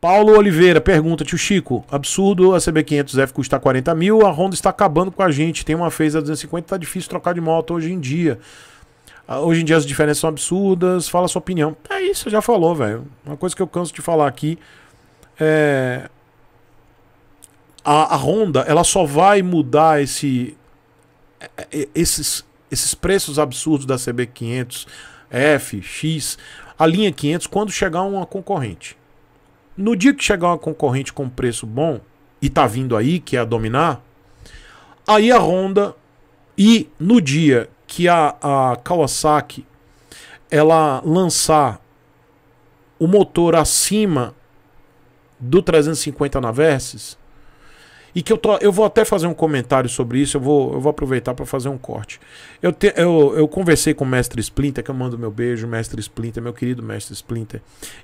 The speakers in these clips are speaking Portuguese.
Paulo Oliveira pergunta, tio Chico, absurdo a CB500F custar 40 mil, a Honda está acabando com a gente, tem uma fez a 250, tá difícil trocar de moto hoje em dia. Ah, hoje em dia as diferenças são absurdas, fala a sua opinião. É isso, já falou, velho. Uma coisa que eu canso de falar aqui é... A, a Honda, ela só vai mudar esse, é, é, esses, esses preços absurdos da CB500F, X, a linha 500, quando chegar uma concorrente. No dia que chegar uma concorrente com preço bom, e tá vindo aí, que é a dominar, aí a Honda, e no dia que a, a Kawasaki ela lançar o motor acima do 350 na Versys, e que eu, tô, eu vou até fazer um comentário sobre isso, eu vou, eu vou aproveitar para fazer um corte. Eu, te, eu, eu conversei com o mestre Splinter, que eu mando meu beijo, mestre Splinter, meu querido mestre Splinter,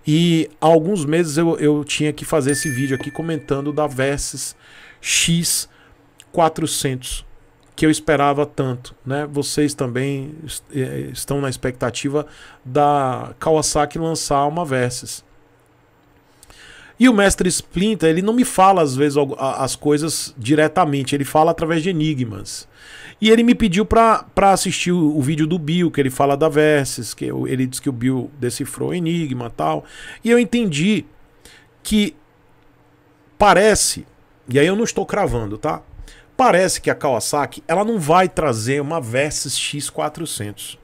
e há alguns meses eu, eu tinha que fazer esse vídeo aqui comentando da Versus X400, que eu esperava tanto. Né? Vocês também est eh, estão na expectativa da Kawasaki lançar uma Versus. E o mestre Splinter, ele não me fala às vezes as coisas diretamente, ele fala através de enigmas. E ele me pediu para assistir o, o, vídeo do Bill, que ele fala da Versus, que eu, ele diz que o Bill decifrou o enigma tal. E eu entendi que parece, e aí eu não estou cravando, tá? Parece que a Kawasaki, ela não vai trazer uma Versus X400.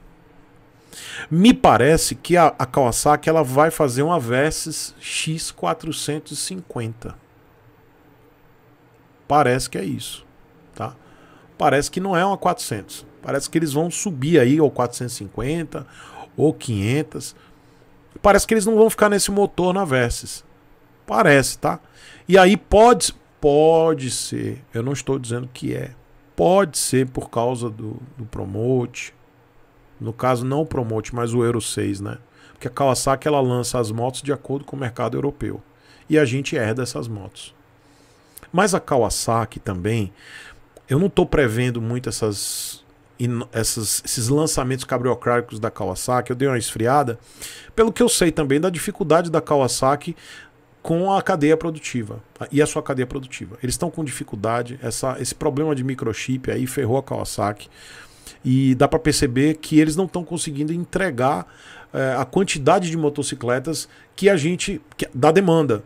Me parece que a, a Kawasaki ela vai fazer uma Versys X450. Parece que é isso, tá? Parece que não é uma 400. Parece que eles vão subir aí ou 450 ou 500. Parece que eles não vão ficar nesse motor na Versys. Parece, tá? E aí pode pode ser, eu não estou dizendo que é, pode ser por causa do, do promote, no caso, não o Promote, mas o Euro 6, né? Porque a Kawasaki ela lança as motos de acordo com o mercado europeu. E a gente herda essas motos. Mas a Kawasaki também, eu não estou prevendo muito essas, essas, esses lançamentos cabriocráticos da Kawasaki, eu dei uma esfriada, pelo que eu sei também da dificuldade da Kawasaki com a cadeia produtiva e a sua cadeia produtiva. Eles estão com dificuldade, essa, esse problema de microchip aí ferrou a Kawasaki. E dá para perceber que eles não estão conseguindo entregar é, a quantidade de motocicletas que a gente. Que, da demanda.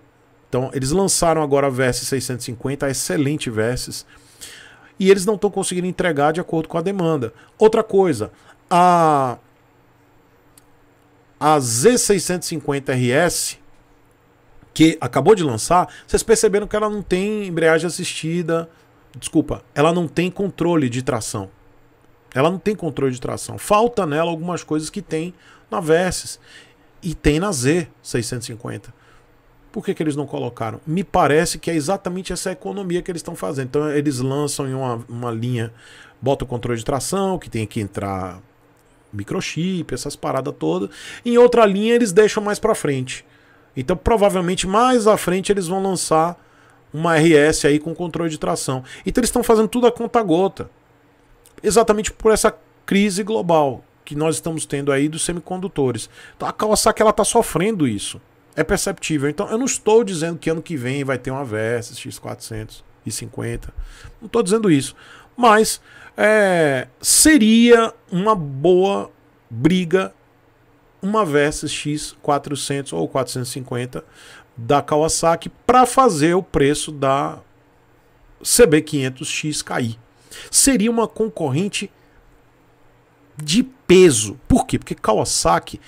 Então, eles lançaram agora a Versys 650, a excelente Versys, e eles não estão conseguindo entregar de acordo com a demanda. Outra coisa, a, a Z650RS, que acabou de lançar, vocês perceberam que ela não tem embreagem assistida, desculpa, ela não tem controle de tração. Ela não tem controle de tração. Falta nela algumas coisas que tem na Versys e tem na Z650. Por que, que eles não colocaram? Me parece que é exatamente essa economia que eles estão fazendo. Então eles lançam em uma, uma linha, bota o controle de tração, que tem que entrar microchip, essas paradas todas. Em outra linha eles deixam mais para frente. Então provavelmente mais à frente eles vão lançar uma RS aí com controle de tração. Então eles estão fazendo tudo a conta gota exatamente por essa crise global que nós estamos tendo aí dos semicondutores. Então a Kawasaki ela está sofrendo isso. É perceptível. Então eu não estou dizendo que ano que vem vai ter uma Versys X450. Não estou dizendo isso. Mas é, seria uma boa briga uma Versys X400 ou 450 da Kawasaki para fazer o preço da CB500X cair seria uma concorrente de peso. Por quê? Porque Kawasaki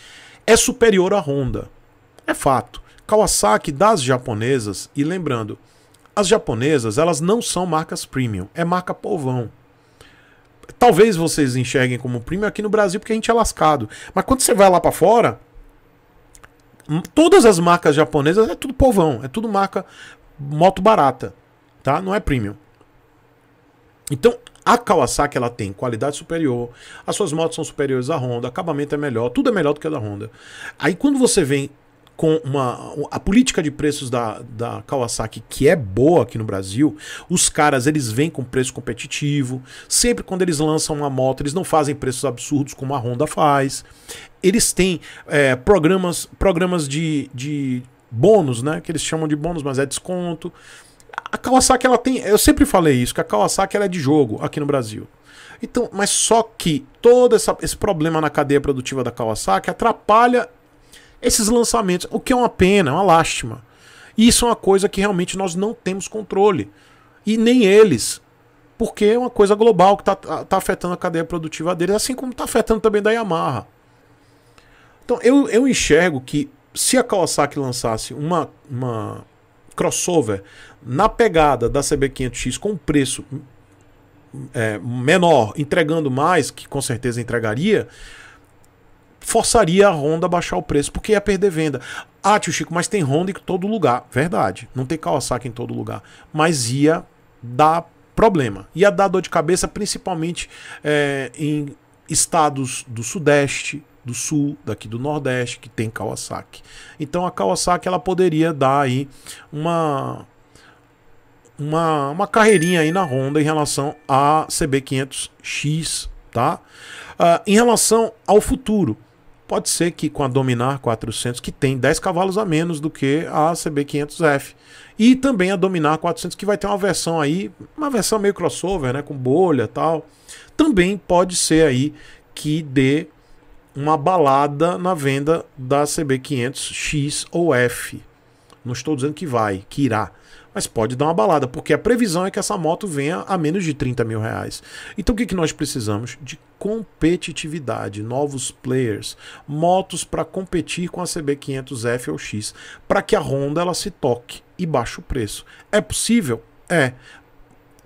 é superior à Honda. É fato. Kawasaki das japonesas, e lembrando, as japonesas elas não são marcas premium, é marca povão. Talvez vocês enxerguem como premium aqui no Brasil porque a gente é lascado. Mas quando você vai lá para fora, hum, todas as marcas japonesas é tudo povão, é tudo marca moto barata, tá? Não é premium. Então, a Kawasaki ela tem qualidade superior, as suas motos são superiores à Honda, acabamento é melhor, tudo é melhor do que a da Honda. Aí quando você vem com uma a política de preços da, da Kawasaki que é boa aqui no Brasil, os caras eles vêm com preço competitivo. Sempre quando eles lançam uma moto, eles não fazem preços absurdos como a Honda faz. Eles têm é, programas programas de, de bônus, né? Que eles chamam de bônus, mas é desconto. A Kawasaki, ela tem. Eu sempre falei isso, que a Kawasaki ela é de jogo aqui no Brasil. Então, mas só que todo essa, esse problema na cadeia produtiva da Kawasaki atrapalha esses lançamentos, o que é uma pena, é uma lástima. E isso é uma coisa que realmente nós não temos controle. E nem eles. Porque é uma coisa global que está tá, tá afetando a cadeia produtiva deles, assim como está afetando também da Yamaha. Então eu, eu enxergo que se a Kawasaki lançasse uma, uma crossover na pegada da CB500X com preço é, menor, entregando mais, que com certeza entregaria, forçaria a Honda a baixar o preço, porque ia perder venda. Ah, tio Chico, mas tem Honda em todo lugar. Verdade, não tem Kawasaki em todo lugar. Mas ia dar problema. Ia dar dor de cabeça, principalmente é, em estados do Sudeste, do Sul, daqui do Nordeste, que tem Kawasaki. Então a Kawasaki ela poderia dar aí uma uma, uma carreirinha aí na Honda em relação à CB500X, tá? Uh, em relação ao futuro, pode ser que com a Dominar 400, que tem 10 cavalos a menos do que a CB500F, e também a Dominar 400, que vai ter uma versão aí, uma versão meio crossover, né, com bolha tal, também pode ser aí que dê uma balada na venda da CB500 X ou F. Não estou dizendo que vai, que irá. Mas pode dar uma balada, porque a previsão é que essa moto venha a menos de 30 mil reais. Então o que, que nós precisamos? De competitividade, novos players, motos para competir com a CB500F ou X, para que a Honda ela se toque e baixe o preço. É possível? É,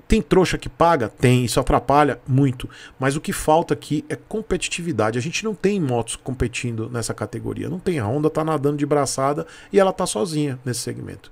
tem trouxa que paga? Tem, isso atrapalha muito. Mas o que falta aqui é competitividade. A gente não tem motos competindo nessa categoria. Não tem. A Honda está nadando de braçada e ela está sozinha nesse segmento.